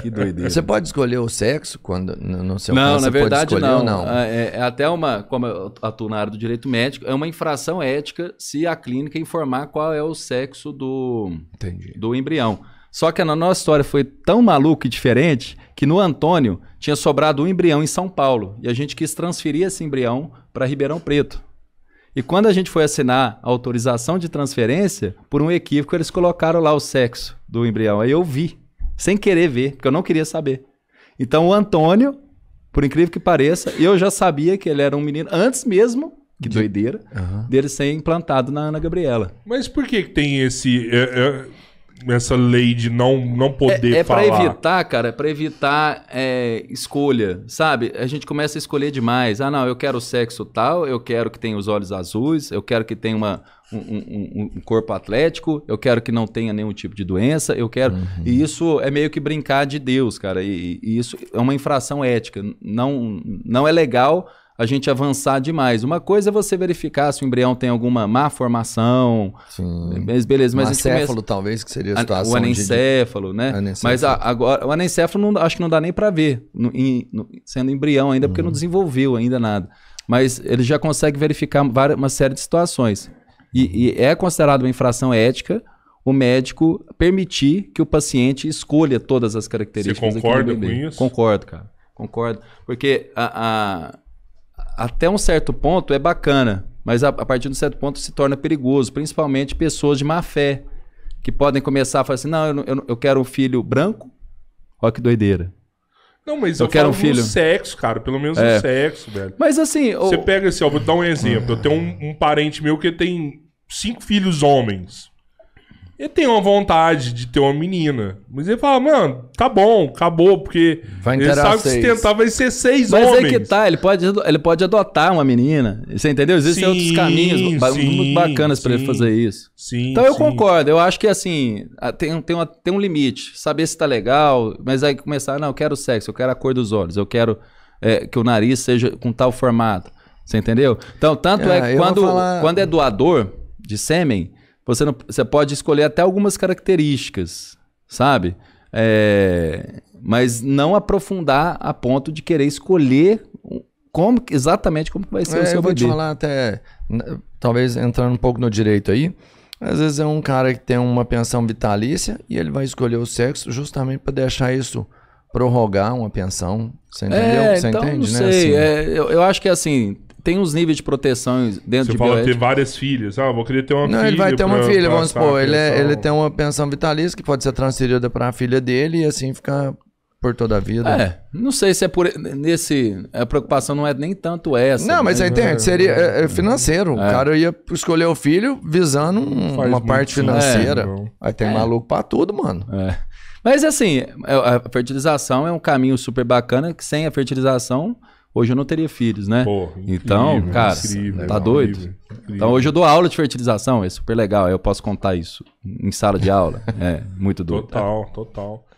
Que doideira. Você pode escolher o sexo quando no seu Não, caso, na verdade escolher, não. não. É, é, é, até uma, como eu atuo na área do direito médico, é uma infração ética se a clínica informar qual é o sexo do, do embrião. Só que na nossa história foi tão maluca e diferente que no Antônio tinha sobrado um embrião em São Paulo e a gente quis transferir esse embrião para Ribeirão Preto. E quando a gente foi assinar a autorização de transferência, por um equívoco eles colocaram lá o sexo do embrião. Aí eu vi sem querer ver, porque eu não queria saber. Então o Antônio, por incrível que pareça, eu já sabia que ele era um menino antes mesmo que doideira, uhum. dele ser implantado na Ana Gabriela. Mas por que tem esse. É, é essa lei de não, não poder é, é falar. É para evitar, cara, é para evitar é, escolha, sabe? A gente começa a escolher demais. Ah, não, eu quero sexo tal, eu quero que tenha os olhos azuis, eu quero que tenha uma, um, um, um corpo atlético, eu quero que não tenha nenhum tipo de doença, eu quero. Uhum. E isso é meio que brincar de Deus, cara. E, e isso é uma infração ética. Não, não é legal a gente avançar demais. Uma coisa é você verificar se o embrião tem alguma má formação. Sim. Mas beleza, mas um começa... talvez, que seria a situação. O anencefalo, de... né? Mas a, agora, o anencefalo não, acho que não dá nem para ver, no, em, no, sendo embrião ainda, uhum. porque não uhum. desenvolveu ainda nada. Mas ele já consegue verificar várias, uma série de situações. E, e é considerado uma infração ética o médico permitir que o paciente escolha todas as características. Você concorda com isso? Concordo, cara. Concordo. Porque a, a até um certo ponto é bacana, mas a, a partir de um certo ponto se torna perigoso, principalmente pessoas de má fé, que podem começar a falar assim: não, eu, eu, eu quero um filho branco. Olha que doideira. Não, mas eu, eu quero um filho. sexo, cara. Pelo menos é. sexo, velho. Mas assim. Você eu... pega assim, vou dar um exemplo. Eu tenho um, um parente meu que tem cinco filhos homens. Ele tem uma vontade de ter uma menina. Mas ele fala, mano, tá bom, acabou, porque vai ele sabe que se tentar vai ser seis mas homens. Mas é que tá, ele pode, ele pode adotar uma menina. Você entendeu? Existem sim, outros caminhos sim, bacanas para ele fazer isso. Sim, então eu sim. concordo, eu acho que assim, tem, tem, uma, tem um limite. Saber se tá legal, mas aí começar, não, eu quero sexo, eu quero a cor dos olhos, eu quero é, que o nariz seja com tal formato. Você entendeu? Então, tanto é, é que quando, falar... quando é doador de sêmen você, não, você pode escolher até algumas características, sabe? É, mas não aprofundar a ponto de querer escolher como exatamente como vai ser é, o seu eu vou bebê. te falar até talvez entrando um pouco no direito aí às vezes é um cara que tem uma pensão vitalícia e ele vai escolher o sexo justamente para deixar isso prorrogar uma pensão você é, entendeu é, você então, entende não né? sei. Assim, é, eu, eu acho que é assim tem uns níveis de proteção dentro Você de fala pode ter várias filhas. Ah, vou querer ter uma não, filha. Não, ele vai ter uma filha, vamos supor. Ele, é, ele tem uma pensão vitalícia que pode ser transferida para a filha dele e assim ficar por toda a vida. É, não sei se é por nesse a preocupação não é nem tanto essa. Não, mas aí né? tem, seria é, é, financeiro. É. O cara ia escolher o filho visando um, uma parte financeira. É, aí tem é. maluco para tudo, mano. É. Mas assim, a fertilização é um caminho super bacana que sem a fertilização hoje eu não teria filhos, né? Pô, então, incrível, então, cara, incrível, tá legal, doido? Incrível, então hoje eu dou aula de fertilização, é super legal, eu posso contar isso em sala de aula. é, muito doido. Total, total.